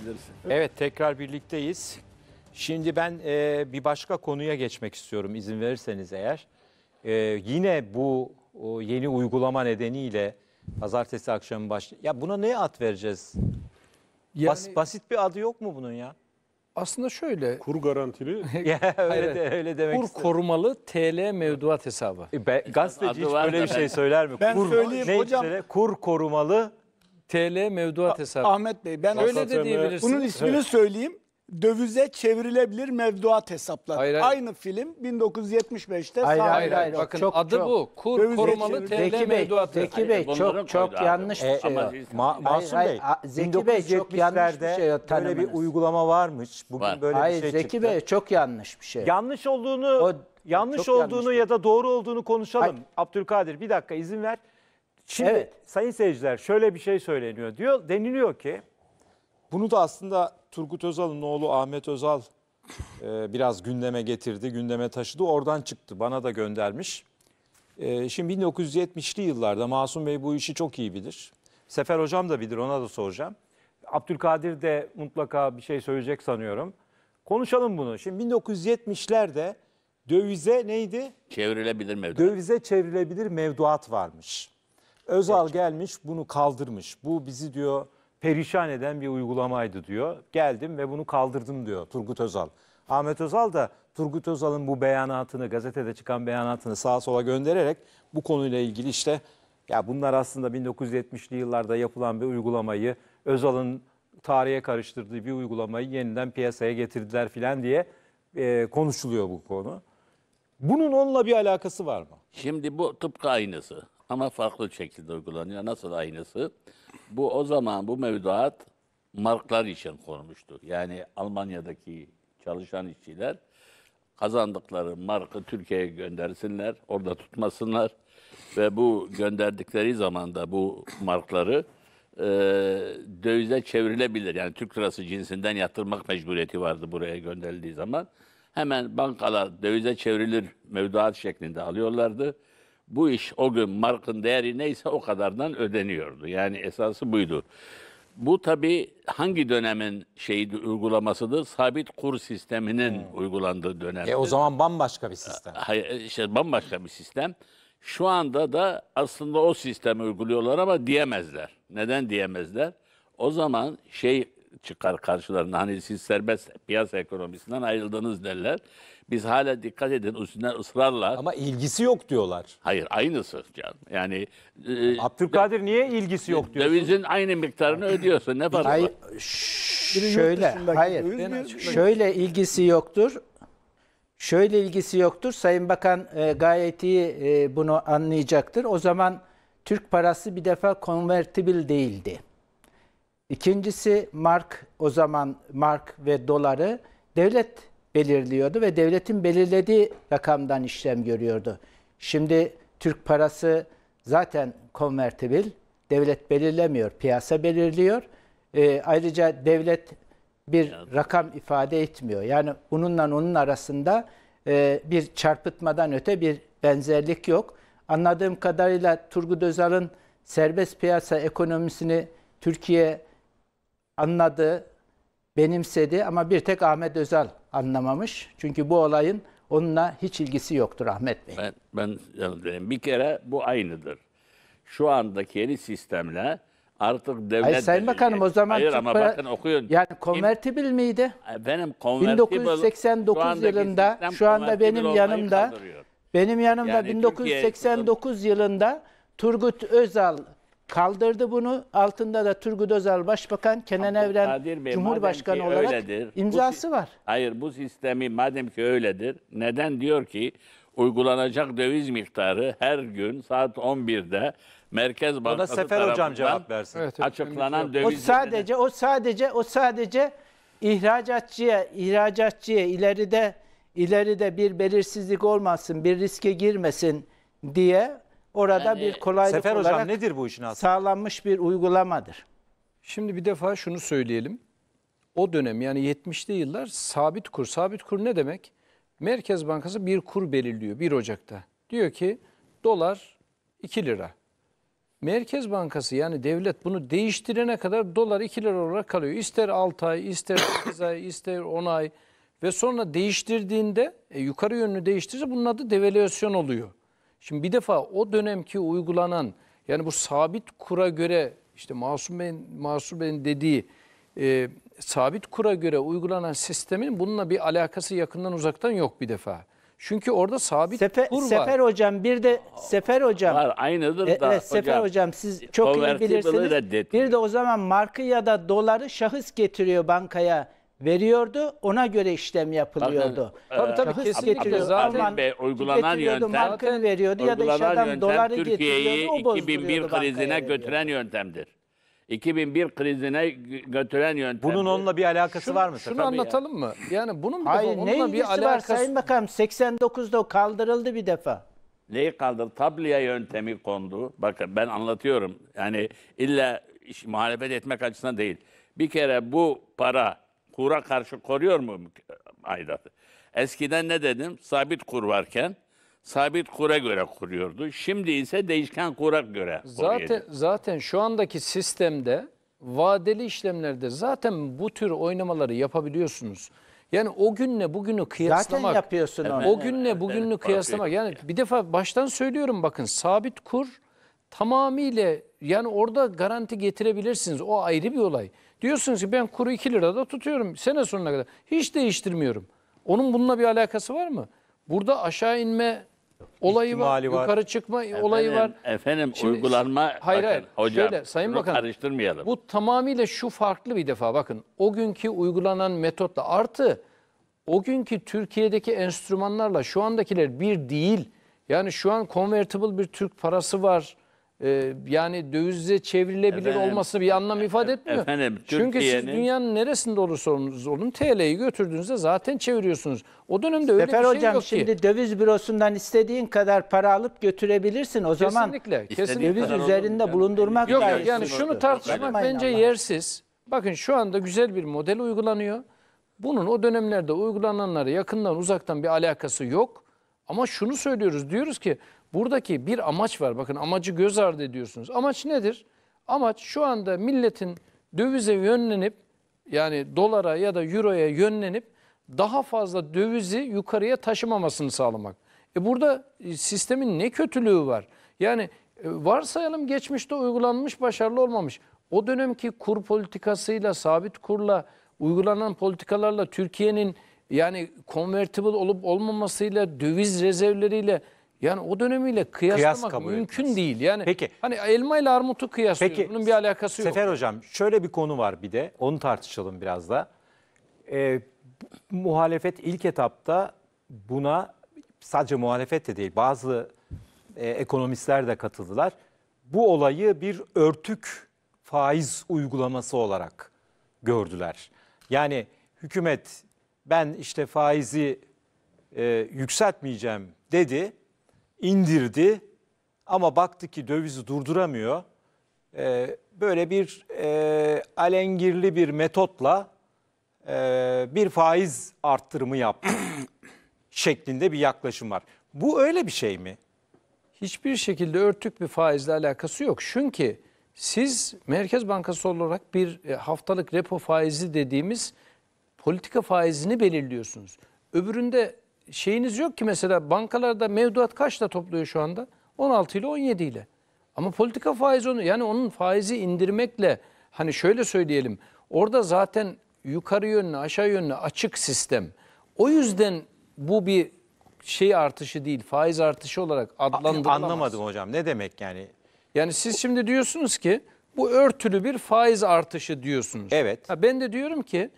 bilirsin. Evet tekrar birlikteyiz. Şimdi ben e, bir başka konuya geçmek istiyorum izin verirseniz eğer. E, yine bu o yeni uygulama nedeniyle pazartesi akşamı baş... Ya buna ne at vereceğiz? Yani, Bas, basit bir adı yok mu bunun ya? Aslında şöyle. Kur garantili. ya, öyle, de, öyle demek Kur istedim. korumalı TL mevduat hesabı. E, be, gazeteci hiç böyle bir şey söyler mi? Ben kur, söyleyeyim ne hocam. Içlere? Kur korumalı TL mevduat hesabı. Ahmet Bey ben öyle de diyebilirsiniz. Bunun ismini evet. söyleyeyim. Dövize çevrilebilir mevduat hesapları. Hayır, hayır. Aynı film 1975'te. Hayır hayır, hayır. Bakın çok, adı çok. bu. Kur Dövize korumalı TL mevduat. Zeki Bey çok çok yanlış bir şey. Ma Masum Bey 1970'lerde böyle bir uygulama varmış. Bugün var. böyle hayır, bir şey Zeki çıktı. Hayır Zeki Bey çok yanlış bir şey. Yanlış olduğunu o, yanlış olduğunu ya da doğru olduğunu konuşalım. Abdülkadir bir dakika izin ver. Şimdi evet. sayın seyirciler şöyle bir şey söyleniyor diyor. Deniliyor ki bunu da aslında Turgut Özal'ın oğlu Ahmet Özal e, biraz gündeme getirdi, gündeme taşıdı. Oradan çıktı, bana da göndermiş. E, şimdi 1970'li yıllarda Masum Bey bu işi çok iyi bilir. Sefer Hocam da bilir, ona da soracağım. Abdülkadir de mutlaka bir şey söyleyecek sanıyorum. Konuşalım bunu. Şimdi 1970'lerde dövize neydi? Çevrilebilir mevduat. Dövize çevrilebilir mevduat varmış. Özal evet. gelmiş bunu kaldırmış. Bu bizi diyor perişan eden bir uygulamaydı diyor. Geldim ve bunu kaldırdım diyor Turgut Özal. Ahmet Özal da Turgut Özal'ın bu beyanatını, gazetede çıkan beyanatını sağa sola göndererek bu konuyla ilgili işte ya bunlar aslında 1970'li yıllarda yapılan bir uygulamayı Özal'ın tarihe karıştırdığı bir uygulamayı yeniden piyasaya getirdiler filan diye e, konuşuluyor bu konu. Bunun onunla bir alakası var mı? Şimdi bu tıpkı aynısı ama farklı şekilde uygulanıyor. Nasıl aynısı? Bu o zaman bu mevduat marklar için konmuştu. Yani Almanya'daki çalışan işçiler kazandıkları markı Türkiye'ye göndersinler, orada tutmasınlar ve bu gönderdikleri zaman da bu markları e, dövize çevrilebilir. Yani Türk lirası cinsinden yatırmak mecburiyeti vardı buraya gönderildiği zaman. Hemen bankalar dövize çevrilir mevduat şeklinde alıyorlardı bu iş o gün markın değeri neyse o kadardan ödeniyordu. Yani esası buydu. Bu tabi hangi dönemin şeyi uygulamasıdır? Sabit kur sisteminin hmm. uygulandığı dönem. E o zaman bambaşka bir sistem. Hayır, işte bambaşka bir sistem. Şu anda da aslında o sistemi uyguluyorlar ama diyemezler. Neden diyemezler? O zaman şey çıkar karşılarına. Hani siz serbest piyasa ekonomisinden ayrıldınız derler. Biz hala dikkat edin üstünden ısrarla. Ama ilgisi yok diyorlar. Hayır aynısı canım. Yani e, Abdülkadir niye ilgisi yok diyorsun? dövizin aynı miktarını ödüyorsun. Ne farkı var? Hayır, şöyle, hayır. Şöyle ilgisi yoktur. Şöyle ilgisi yoktur. Sayın Bakan e, gayet iyi e, bunu anlayacaktır. O zaman Türk parası bir defa konvertibil değildi. İkincisi mark o zaman mark ve doları devlet belirliyordu ve devletin belirlediği rakamdan işlem görüyordu. Şimdi Türk parası zaten konvertibil. Devlet belirlemiyor, piyasa belirliyor. E, ayrıca devlet bir rakam ifade etmiyor. Yani bununla onun arasında e, bir çarpıtmadan öte bir benzerlik yok. Anladığım kadarıyla Turgut Özal'ın serbest piyasa ekonomisini Türkiye anladı, benimsedi ama bir tek Ahmet Özal anlamamış. Çünkü bu olayın onunla hiç ilgisi yoktur Ahmet Bey. Ben, ben yanıtlayayım. Bir kere bu aynıdır. Şu andaki yeni sistemle artık devlet... Hayır Sayın Bakanım o zaman... Hayır ama bakın okuyun. Yani konvertibil miydi? E, benim konvertibil... 1989 yılında şu anda benim yanımda... Kaldırıyor. Benim yanımda yani 1989 Türkiye... yılında Turgut Özal Kaldırdı bunu. Altında da Turgut Özal Başbakan, Kenan Abdülkadir Evren Bey, Cumhurbaşkanı olarak öyledir, imzası bu, var. Hayır bu sistemi madem ki öyledir neden diyor ki uygulanacak döviz miktarı her gün saat 11'de Merkez Bankası Ona Sefer Hocam cevap versin. açıklanan evet. döviz o sadece o sadece o sadece ihracatçıya ihracatçıya ileride ileride bir belirsizlik olmasın, bir riske girmesin diye Orada yani, bir kolaylık Sefer olarak Hocam, nedir bu işin aslında? sağlanmış bir uygulamadır. Şimdi bir defa şunu söyleyelim. O dönem yani 70'li yıllar sabit kur. Sabit kur ne demek? Merkez Bankası bir kur belirliyor 1 Ocak'ta. Diyor ki dolar 2 lira. Merkez Bankası yani devlet bunu değiştirene kadar dolar 2 lira olarak kalıyor. İster 6 ay, ister 8 ay, ister 10 ay ve sonra değiştirdiğinde e, yukarı yönünü değiştirirse bunun adı devalüasyon oluyor. Şimdi bir defa o dönemki uygulanan yani bu sabit kura göre işte Masum Bey'in, Masum Bey'in dediği e, sabit kura göre uygulanan sistemin bununla bir alakası yakından uzaktan yok bir defa. Çünkü orada sabit Sefer, kur var. Sefer hocam bir de Sefer hocam. Var aynıdır e, Evet, Sefer hocam, hocam siz çok iyi bilirsiniz. Bir de o zaman markı ya da doları şahıs getiriyor bankaya veriyordu. Ona göre işlem yapılıyordu. E, tabii tabii Şahıs kesinlikle getiriyor. zaten Alman be, uygulanan yöntem markını veriyordu ya da işte uygulanan adam yöntem doları Türkiye'yi 2001 krizine götüren yöntemdir. 2001 krizine götüren yöntem. Bunun onunla bir alakası var mı? Şunu Tabii ya. anlatalım mı? Yani bunun bir de Hayır ne onunla ilgisi bir var alakası Sayın Bakanım 89'da o kaldırıldı bir defa. Neyi kaldır? Tabloya yöntemi kondu. Bakın ben anlatıyorum. Yani illa iş, muhalefet etmek açısından değil. Bir kere bu para kura karşı koruyor mu aidatı? Eskiden ne dedim? Sabit kur varken sabit kura göre kuruyordu. Şimdi ise değişken kura göre Zaten kuruyordu. zaten şu andaki sistemde vadeli işlemlerde zaten bu tür oynamaları yapabiliyorsunuz. Yani o günle bugünü kıyaslamak. Zaten yapıyorsun onu. O günle bugünü evet, kıyaslamak. Yani bir defa baştan söylüyorum bakın sabit kur tamamıyla yani orada garanti getirebilirsiniz. O ayrı bir olay. Diyorsunuz ki ben kuru 2 lirada tutuyorum sene sonuna kadar. Hiç değiştirmiyorum. Onun bununla bir alakası var mı? Burada aşağı inme olayı var, var. yukarı çıkma olayı var. Efendim Şimdi- uygulanma Hayır, hayır. hocam. Şöyle, Sayın bunu Bakan, karıştırmayalım. Bu tamamıyla şu farklı bir defa bakın. O günkü uygulanan metotla artı o günkü Türkiye'deki enstrümanlarla şu andakiler bir değil. Yani şu an convertible bir Türk parası var. Ee, yani dövize çevrilebilir Efendim, olması bir anlam ifade etmiyor. Efendim, Çünkü siz dünyanın neresinde olursanız olun TL'yi götürdüğünüzde zaten çeviriyorsunuz. O dönemde öyle Sefer bir şey hocam şimdi döviz bürosundan istediğin kadar para alıp götürebilirsin. O zaman Kesinlikle. İstediğin kesinlikle. döviz üzerinde Yani bulundurmak Yok yok yani şunu tartışmak bence Allah'a. yersiz. Bakın şu anda güzel bir model uygulanıyor. Bunun o dönemlerde uygulananlara yakından uzaktan bir alakası yok. Ama şunu söylüyoruz diyoruz ki Buradaki bir amaç var. Bakın amacı göz ardı ediyorsunuz. Amaç nedir? Amaç şu anda milletin dövize yönlenip yani dolara ya da euroya yönlenip daha fazla dövizi yukarıya taşımamasını sağlamak. E burada e, sistemin ne kötülüğü var? Yani e, varsayalım geçmişte uygulanmış başarılı olmamış. O dönemki kur politikasıyla, sabit kurla, uygulanan politikalarla Türkiye'nin yani convertible olup olmamasıyla, döviz rezervleriyle yani o dönemiyle kıyaslamak Kıyas kabul mümkün etmez. değil. Yani Peki. hani elma ile armutu kıyaslıyor. Peki, Bunun bir alakası yok. Sefer Hocam şöyle bir konu var bir de onu tartışalım biraz da. Ee, muhalefet ilk etapta buna sadece muhalefet de değil bazı e, ekonomistler de katıldılar. Bu olayı bir örtük faiz uygulaması olarak gördüler. Yani hükümet ben işte faizi e, yükseltmeyeceğim dedi indirdi ama baktı ki dövizi durduramıyor. E, böyle bir e, alengirli bir metotla e, bir faiz arttırımı yaptı şeklinde bir yaklaşım var. Bu öyle bir şey mi? Hiçbir şekilde örtük bir faizle alakası yok. Çünkü siz Merkez Bankası olarak bir e, haftalık repo faizi dediğimiz politika faizini belirliyorsunuz. Öbüründe şeyiniz yok ki mesela bankalarda mevduat kaçla topluyor şu anda? 16 ile 17 ile. Ama politika faizi onu yani onun faizi indirmekle hani şöyle söyleyelim. Orada zaten yukarı yönlü aşağı yönlü açık sistem. O yüzden bu bir şey artışı değil faiz artışı olarak adlandırılamaz. Anlamadım hocam ne demek yani? Yani siz şimdi diyorsunuz ki bu örtülü bir faiz artışı diyorsunuz. Evet. Ha, ben de diyorum ki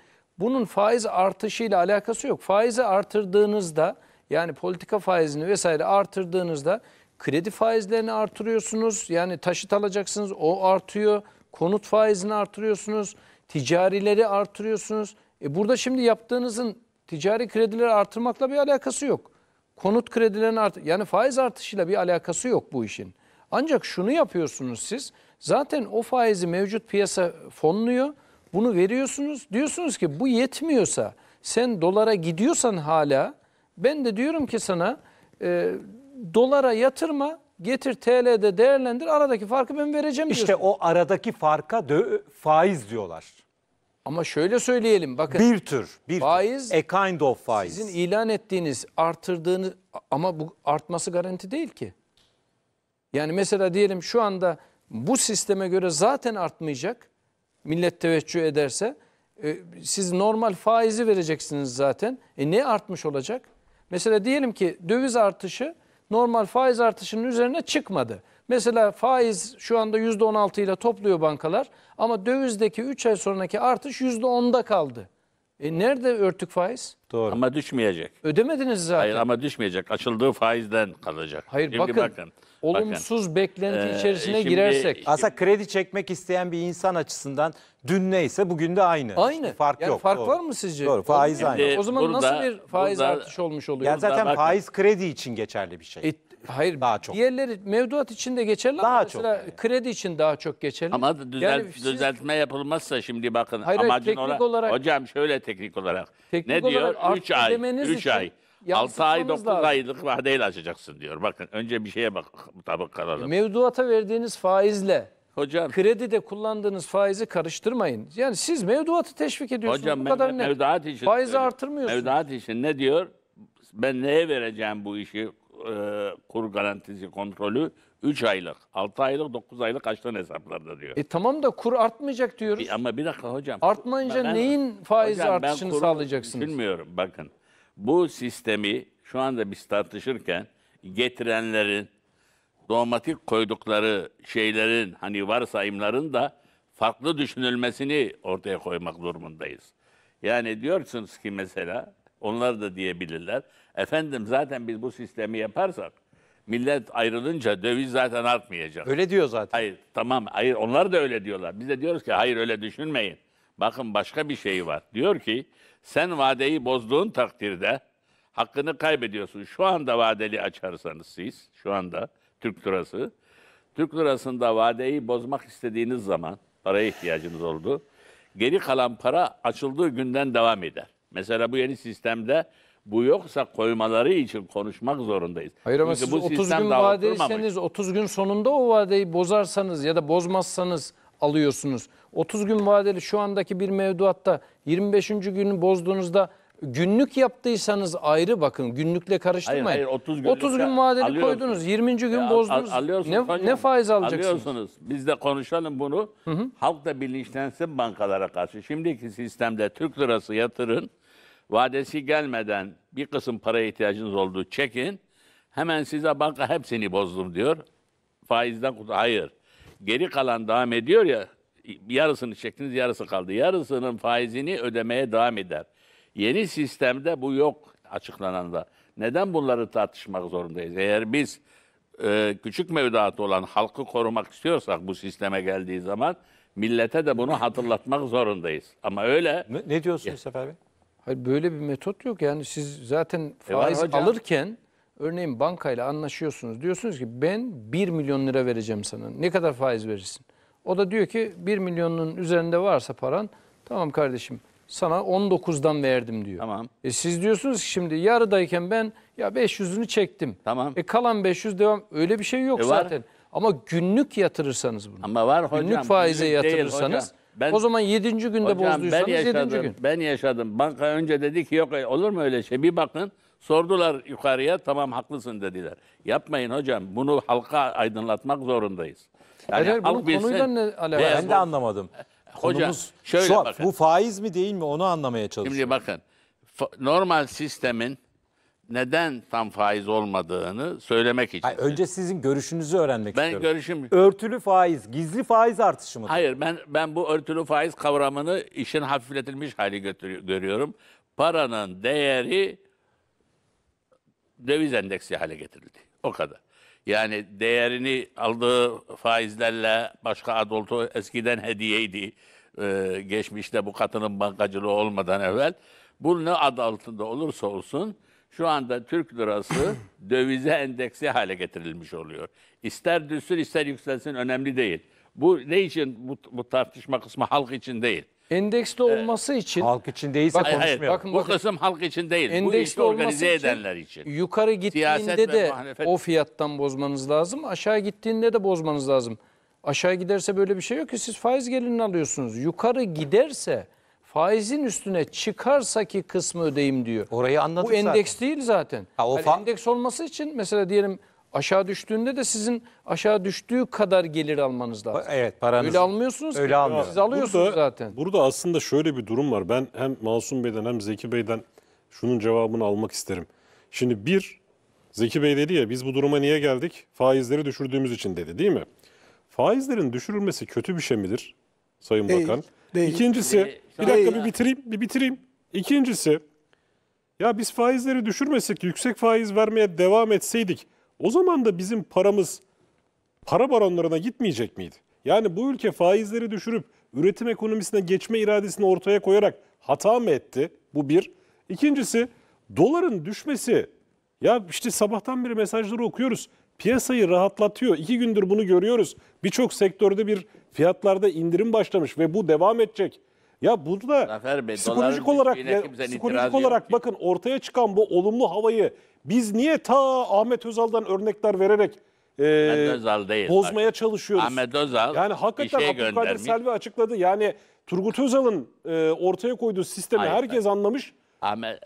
bunun faiz artışıyla alakası yok. Faizi artırdığınızda yani politika faizini vesaire artırdığınızda kredi faizlerini artırıyorsunuz. Yani taşıt alacaksınız o artıyor. Konut faizini artırıyorsunuz. Ticarileri artırıyorsunuz. E burada şimdi yaptığınızın ticari kredileri artırmakla bir alakası yok. Konut kredilerini art, yani faiz artışıyla bir alakası yok bu işin. Ancak şunu yapıyorsunuz siz. Zaten o faizi mevcut piyasa fonluyor. Bunu veriyorsunuz. Diyorsunuz ki bu yetmiyorsa sen dolara gidiyorsan hala ben de diyorum ki sana e, dolara yatırma getir TL'de değerlendir aradaki farkı ben vereceğim diyorsun. İşte o aradaki farka faiz diyorlar. Ama şöyle söyleyelim bakın. Bir tür, bir faiz, tür. A kind of faiz. Sizin ilan ettiğiniz artırdığını ama bu artması garanti değil ki. Yani mesela diyelim şu anda bu sisteme göre zaten artmayacak millet teveccüh ederse e, siz normal faizi vereceksiniz zaten. E ne artmış olacak? Mesela diyelim ki döviz artışı normal faiz artışının üzerine çıkmadı. Mesela faiz şu anda %16 ile topluyor bankalar ama dövizdeki 3 ay sonraki artış %10'da kaldı. E nerede örtük faiz? Doğru. Ama düşmeyecek. Ödemediniz zaten. Hayır ama düşmeyecek. Açıldığı faizden kalacak. Hayır Şimdi bakın, bakın olumsuz bakın. beklenti ee, içerisine ee, girersek. Aslında kredi çekmek isteyen bir insan açısından dün neyse bugün de aynı. Aynı. Hiç fark yani yok. Fark Doğru. var mı sizce? Doğru faiz Şimdi aynı. O zaman burada, nasıl bir faiz burada, artışı olmuş oluyor? Yani zaten burada, faiz kredi için geçerli bir şey. E, Hayır. Daha çok. Diğerleri mevduat için de geçerli daha ama çok. kredi için daha çok geçerli. Ama düzelt, yani siz- düzeltme yapılmazsa şimdi bakın Hayır, hayır, teknik olarak, olarak- hocam şöyle teknik olarak Teknik ne diyor? olarak 3 ay, ödemeniz 3 ay. 6 ay, 9 aylık vadeyle açacaksın diyor. Bakın önce bir şeye bak mutabık kalalım. E, mevduata verdiğiniz faizle hocam kredide kullandığınız faizi karıştırmayın. Yani siz mevduatı teşvik ediyorsunuz. Hocam Bu ben kadar ne mevduat için Faizi söylüyorum. artırmıyorsunuz. Mevduat için ne diyor? Ben neye vereceğim bu işi? E, kur garantisi kontrolü 3 aylık, 6 aylık, 9 aylık açtan hesaplarda diyor. E tamam da kur artmayacak diyoruz. Bir- e, ama bir dakika hocam. Artmayınca Ben- neyin faiz Hocam, artışını kuru sağlayacaksınız? Bilmiyorum bakın. Bu sistemi şu anda biz tartışırken getirenlerin dogmatik koydukları şeylerin hani varsayımların da farklı düşünülmesini ortaya koymak durumundayız. Yani diyorsunuz ki mesela onlar da diyebilirler. Efendim zaten biz bu sistemi yaparsak millet ayrılınca döviz zaten artmayacak. Öyle diyor zaten. Hayır tamam hayır onlar da öyle diyorlar. Biz de diyoruz ki hayır öyle düşünmeyin. Bakın başka bir şey var. Diyor ki sen vadeyi bozduğun takdirde hakkını kaybediyorsun. Şu anda vadeli açarsanız siz şu anda Türk lirası. Türk lirasında vadeyi bozmak istediğiniz zaman paraya ihtiyacınız oldu. Geri kalan para açıldığı günden devam eder. Mesela bu yeni sistemde bu yoksa koymaları için konuşmak zorundayız. Hayır ama Çünkü siz bu 30 gün daha vadeyseniz 30 gün sonunda o vadeyi bozarsanız ya da bozmazsanız alıyorsunuz. 30 gün vadeli şu andaki bir mevduatta 25. günü bozduğunuzda günlük yaptıysanız ayrı bakın günlükle karıştırmayın. hayır, 30 günlük gün vadeli alıyorsunuz. koydunuz 20. gün Ya, bozdunuz. alıyorsunuz ne, ne faiz alacaksınız? Alıyorsunuz. Biz de konuşalım bunu. Halk da bilinçlensin bankalara karşı. Şimdiki sistemde Türk lirası yatırın vadesi gelmeden bir kısım para ihtiyacınız oldu çekin. Hemen size banka hepsini bozdum diyor. Faizden kurtul. Hayır. Geri kalan devam ediyor ya yarısını çektiniz yarısı kaldı. Yarısının faizini ödemeye devam eder. Yeni sistemde bu yok açıklananda. Neden bunları tartışmak zorundayız? Eğer biz e, küçük mevduatı olan halkı korumak istiyorsak bu sisteme geldiği zaman millete de bunu hatırlatmak zorundayız. Ama öyle... Ne, ne diyorsunuz Sefer Bey? Hayır böyle bir metot yok. Yani siz zaten e, faiz e alırken örneğin bankayla anlaşıyorsunuz. Diyorsunuz ki ben 1 milyon lira vereceğim sana. Ne kadar faiz verirsin? O da diyor ki 1 milyonun üzerinde varsa paran tamam kardeşim sana 19'dan verdim diyor. Tamam. E siz diyorsunuz ki şimdi yarıdayken ben ya 500'ünü çektim. Tamam. E kalan 500 devam. Öyle bir şey yok e zaten. Ama günlük yatırırsanız bunu. Ama var hocam. Günlük faize günlük yatırırsanız. Değil, hocam ben, o zaman yedinci günde hocam, bozduysanız ben yaşadım, 7. gün. Ben yaşadım. Banka önce dedi ki yok e, olur mu öyle şey? Bir bakın sordular yukarıya tamam haklısın dediler. Yapmayın hocam bunu halka aydınlatmak zorundayız. Yani Hayır, halk bunun konuyla ne alakası? Ben de anlamadım. Konumuz hocam şöyle şu, bakın. Bu faiz mi değil mi onu anlamaya çalışıyorum. Şimdi bakın normal sistemin neden tam faiz olmadığını söylemek için. Hayır, önce sizin görüşünüzü öğrenmek ben istiyorum. görüşüm Örtülü faiz, gizli faiz artışı mı? Hayır ben ben bu örtülü faiz kavramını işin hafifletilmiş hali görüyorum. Paranın değeri döviz endeksi hale getirildi. O kadar. Yani değerini aldığı faizlerle başka adoltu eskiden hediyeydi. Ee, geçmişte bu katının bankacılığı olmadan evvel. Bu ne ad altında olursa olsun şu anda Türk lirası dövize endeksi hale getirilmiş oluyor. İster düşsün ister yükselsin önemli değil. Bu ne için bu, bu tartışma kısmı halk için değil. Endekste ee, olması için Halk için değilse Hayır, hayır. konuşmuyor. Bakın, bu bakın. kısım halk için değil. Bu işi olması organize için, edenler için. yukarı gittiğinde de muhalefet- o fiyattan bozmanız lazım. Aşağı gittiğinde de bozmanız lazım. Aşağı giderse böyle bir şey yok ki siz faiz gelirini alıyorsunuz. Yukarı giderse faizin üstüne çıkarsa ki kısmı ödeyim diyor. Orayı anladık Bu endeks zaten. değil zaten. Ha, o yani endeks olması için mesela diyelim aşağı düştüğünde de sizin aşağı düştüğü kadar gelir almanız lazım. Evet paranız. Öyle almıyorsunuz Öyle almıyor. Siz alıyorsunuz burada, zaten. Burada aslında şöyle bir durum var. Ben hem Masum Bey'den hem Zeki Bey'den şunun cevabını almak isterim. Şimdi bir, Zeki Bey dedi ya biz bu duruma niye geldik? Faizleri düşürdüğümüz için dedi değil mi? Faizlerin düşürülmesi kötü bir şey midir? Sayın değil, Bakan. Değil. İkincisi değil. bir dakika bir bitireyim, bir bitireyim. İkincisi ya biz faizleri düşürmesek, yüksek faiz vermeye devam etseydik o zaman da bizim paramız para baronlarına gitmeyecek miydi? Yani bu ülke faizleri düşürüp üretim ekonomisine geçme iradesini ortaya koyarak hata mı etti? Bu bir. İkincisi doların düşmesi. Ya işte sabahtan beri mesajları okuyoruz piyasayı rahatlatıyor. İki gündür bunu görüyoruz. Birçok sektörde bir fiyatlarda indirim başlamış ve bu devam edecek. Ya burada Bey, psikolojik olarak ya, psikolojik olarak yok. bakın ortaya çıkan bu olumlu havayı biz niye ta Ahmet Özal'dan örnekler vererek e, Özal değil, bozmaya bak. çalışıyoruz? Ahmet Özal yani hakikaten şey Abdülkadir Selvi açıkladı. Yani Turgut Özal'ın e, ortaya koyduğu sistemi Hayır, herkes anlamış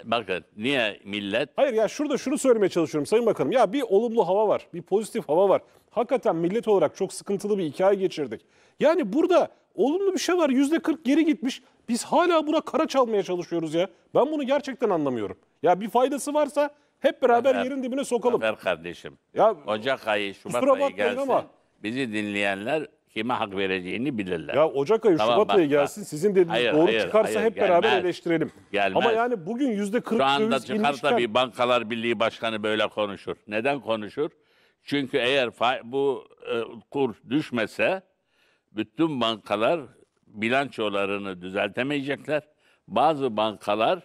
bakın niye millet Hayır ya şurada şunu söylemeye çalışıyorum Sayın Bakanım. Ya bir olumlu hava var, bir pozitif hava var. Hakikaten millet olarak çok sıkıntılı bir hikaye geçirdik. Yani burada olumlu bir şey var. Yüzde 40 geri gitmiş. Biz hala buna kara çalmaya çalışıyoruz ya. Ben bunu gerçekten anlamıyorum. Ya bir faydası varsa hep beraber yerin dibine sokalım. Zafer kardeşim? Ya Ocak ayı, Şubat kusura ayı gelsin. ama- Bizi dinleyenler kime hak vereceğini bilirler. Ya Ocak ayı, tamam, Şubat ayı gelsin. Sizin dediğiniz hayır, doğru hayır, çıkarsa hayır, hep gelmez. beraber eleştirelim. Gelmez. Ama yani bugün yüzde 40 Şu anda çıkar tabii Bankalar Birliği Başkanı böyle konuşur. Neden konuşur? Çünkü eğer bu e, kur düşmese bütün bankalar bilançolarını düzeltemeyecekler. Bazı bankalar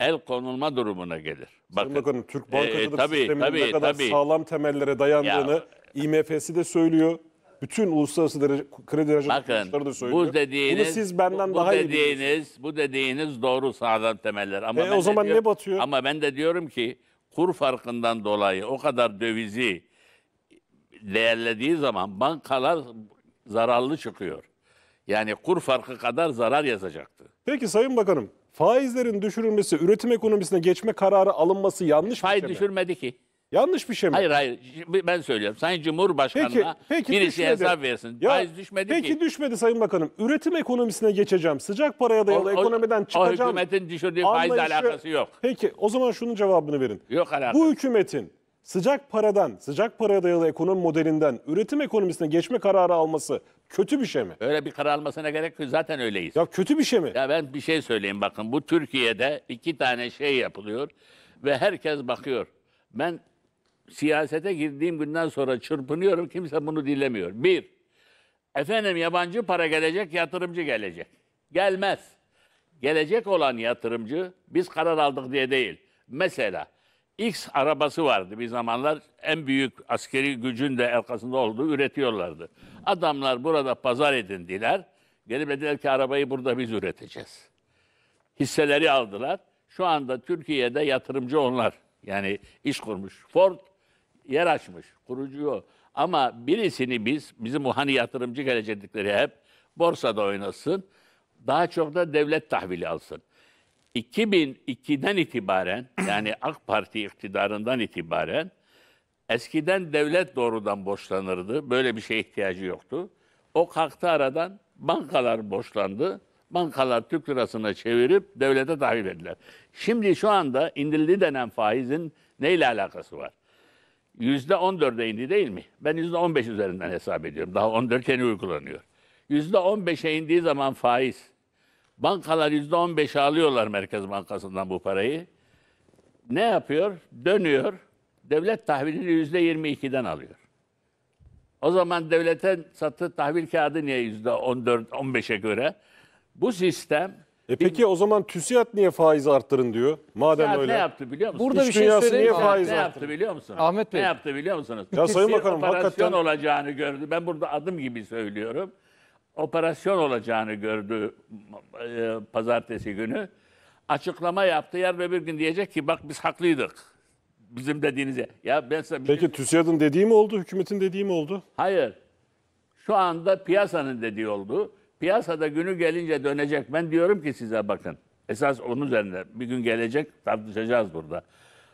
el konulma durumuna gelir. Bakın, bakın Türk bankacılık e, e tabii, sisteminin tabii, ne kadar tabii. sağlam temellere dayandığını ya, IMF'si de söylüyor. Bütün uluslararası derece, kredi derece kuruluşları da söylüyor. bu dediğiniz, Bunu siz benden bu daha iyi dediğiniz, bu dediğiniz doğru sağlam temeller. Ama E, ben o de zaman ne batıyor? Ama ben de diyorum ki kur farkından dolayı o kadar dövizi değerlediği zaman bankalar zararlı çıkıyor. Yani kur farkı kadar zarar yazacaktı. Peki Sayın Bakanım, faizlerin düşürülmesi, üretim ekonomisine geçme kararı alınması yanlış bir Faiz şey mi? düşürmedi ki. Yanlış bir şey mi? Hayır hayır ben söylüyorum. Sayın Cumhurbaşkanı'na peki, peki, birisi düşmedi. hesap versin. Ya, Faiz düşmedi peki, ki. Peki düşmedi Sayın Bakanım. Üretim ekonomisine geçeceğim. Sıcak paraya dayalı o, o, çıkacağım. O hükümetin düşürdüğü anlayışı... alakası yok. Peki o zaman şunun cevabını verin. Yok alakası. Bu hükümetin sıcak paradan, sıcak paraya dayalı ekonomi modelinden üretim ekonomisine geçme kararı alması kötü bir şey mi? Öyle bir karar almasına gerek yok. Zaten öyleyiz. Ya kötü bir şey mi? Ya ben bir şey söyleyeyim bakın. Bu Türkiye'de iki tane şey yapılıyor ve herkes bakıyor. Ben siyasete girdiğim günden sonra çırpınıyorum. Kimse bunu dilemiyor. Bir, efendim yabancı para gelecek, yatırımcı gelecek. Gelmez. Gelecek olan yatırımcı biz karar aldık diye değil. Mesela X arabası vardı bir zamanlar en büyük askeri gücün de arkasında olduğu üretiyorlardı. Adamlar burada pazar edindiler. Gelip dediler ki arabayı burada biz üreteceğiz. Hisseleri aldılar. Şu anda Türkiye'de yatırımcı onlar. Yani iş kurmuş. Ford yer açmış. Kurucu o. Ama birisini biz, bizim o hani yatırımcı gelecekleri hep borsada oynasın. Daha çok da devlet tahvili alsın. 2002'den itibaren yani AK Parti iktidarından itibaren eskiden devlet doğrudan borçlanırdı. Böyle bir şeye ihtiyacı yoktu. O kalktı aradan bankalar borçlandı. Bankalar Türk lirasına çevirip devlete tahvil ettiler. Şimdi şu anda indirildi denen faizin neyle alakası var? Yüzde on dörde indi değil mi? Ben yüzde on beş üzerinden hesap ediyorum. Daha on dört yeni uygulanıyor. Yüzde on beşe indiği zaman faiz. Bankalar yüzde on beşe alıyorlar Merkez Bankası'ndan bu parayı. Ne yapıyor? Dönüyor. Devlet tahvilini yüzde yirmi ikiden alıyor. O zaman devlete sattığı tahvil kağıdı niye yüzde on dört, on beşe göre? Bu sistem e peki o zaman TÜSİAD niye faiz arttırın diyor? Madem Saat öyle. ne yaptı biliyor musun? Burada İş bir şey dünyası niye söyleyeyim. mi? faiz Ne yaptı biliyor musun? Ahmet Bey. Ne yaptı biliyor musunuz? Ya Sayın Bir Bakanım, operasyon hakikaten- olacağını gördü. Ben burada adım gibi söylüyorum. Operasyon olacağını gördü e, pazartesi günü. Açıklama yaptı. Yer ve bir gün diyecek ki bak biz haklıydık. Bizim dediğinize. Ya ben size bir Peki şey- TÜSİAD'ın dediği mi oldu, hükümetin dediği mi oldu? Hayır. Şu anda piyasanın dediği oldu. Piyasada günü gelince dönecek. Ben diyorum ki size bakın. Esas onun üzerinde. Bir gün gelecek tartışacağız burada.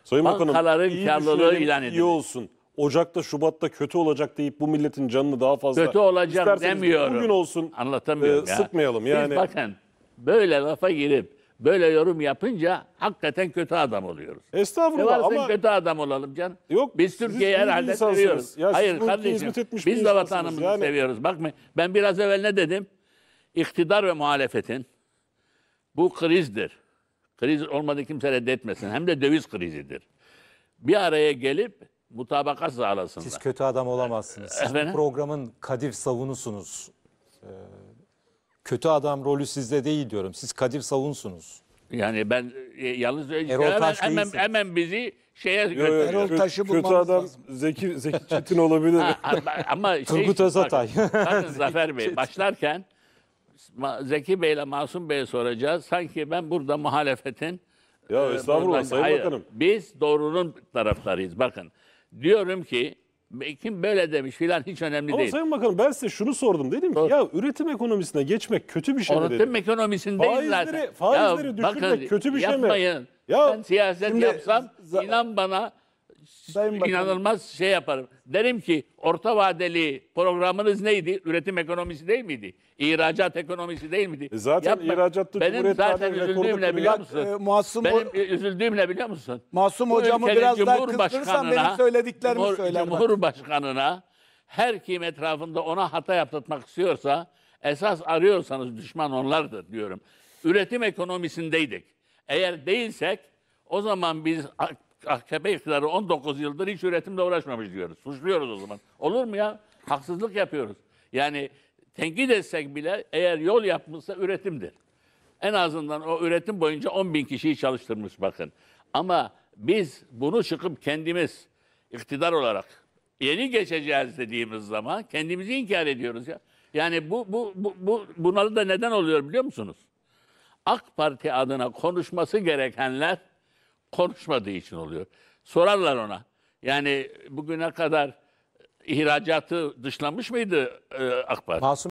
Sayın Bakanım iyi karlılığı ilan edilir. iyi olsun. Ocak'ta, Şubat'ta kötü olacak deyip bu milletin canını daha fazla... Kötü olacak İsterseniz demiyorum. Bugün olsun Anlatamıyorum e, ya. yani. Biz bakın böyle lafa girip böyle yorum yapınca hakikaten kötü adam oluyoruz. Estağfurullah e ama... kötü adam olalım can. Yok. Biz Türkiye'yi herhalde insansınız. seviyoruz. Ya Hayır kardeşim biz de vatanımızı yani... seviyoruz. Bakma ben biraz evvel ne dedim? iktidar ve muhalefetin bu krizdir. Kriz olmadı kimse reddetmesin. Hem de döviz krizidir. Bir araya gelip mutabakat sağlasınlar. Siz kötü adam olamazsınız. Siz Efendim? programın Kadir savunusunuz. Ee, kötü adam rolü sizde değil diyorum. Siz Kadir savunsunuz. Yani ben e, yalnız e, Erol hemen, Taş hemen, değilsin. hemen bizi şeye götürüyor. Erol Taş'ı Kötü adam lazım. Zeki, Zeki Çetin olabilir. Ha, ama şey, Turgut Özatay. Bakın, bakın Zafer Bey başlarken Zeki Bey ile Masum Bey'e soracağız. Sanki ben burada muhalefetin ya e, estağfurullah buradan, Sayın hayır, Bakanım. Biz doğrunun taraflarıyız. Bakın diyorum ki kim böyle demiş filan hiç önemli Ama değil. Ama Sayın Bakanım ben size şunu sordum. Dedim ki ya üretim ekonomisine geçmek kötü bir şey mi Üretim ekonomisindeyiz faizleri, zaten. Faizleri ya, düşürmek bakın, kötü bir şey mi? Yapmayın. Ya, ben siyaset şimdi, yapsam inan bana Sayın Bakanım. inanılmaz şey yaparım. Derim ki orta vadeli programınız neydi? Üretim ekonomisi değil miydi? İhracat ekonomisi değil miydi? E zaten Yapma. ihracatta Benim zaten üzüldüğüm ne biliyor musun? E, Muassum Benim o... üzüldüğüm ne biliyor musun? Masum Bu hocamı ülkenin biraz daha kıstırırsan benim söylediklerimi Cumhur, söyler. Cumhurbaşkanına her kim etrafında ona hata yaptırmak istiyorsa esas arıyorsanız düşman onlardır diyorum. Üretim ekonomisindeydik. Eğer değilsek o zaman biz AKP iktidarı 19 yıldır hiç üretimle uğraşmamış diyoruz. Suçluyoruz o zaman. Olur mu ya? Haksızlık yapıyoruz. Yani tenkit etsek bile eğer yol yapmışsa üretimdir. En azından o üretim boyunca 10 bin kişiyi çalıştırmış bakın. Ama biz bunu çıkıp kendimiz iktidar olarak yeni geçeceğiz dediğimiz zaman kendimizi inkar ediyoruz ya. Yani bu, bu, bu, bu bunları da neden oluyor biliyor musunuz? AK Parti adına konuşması gerekenler konuşmadığı için oluyor. Sorarlar ona. Yani bugüne kadar ihracatı dışlamış mıydı e, AK Parti? Masum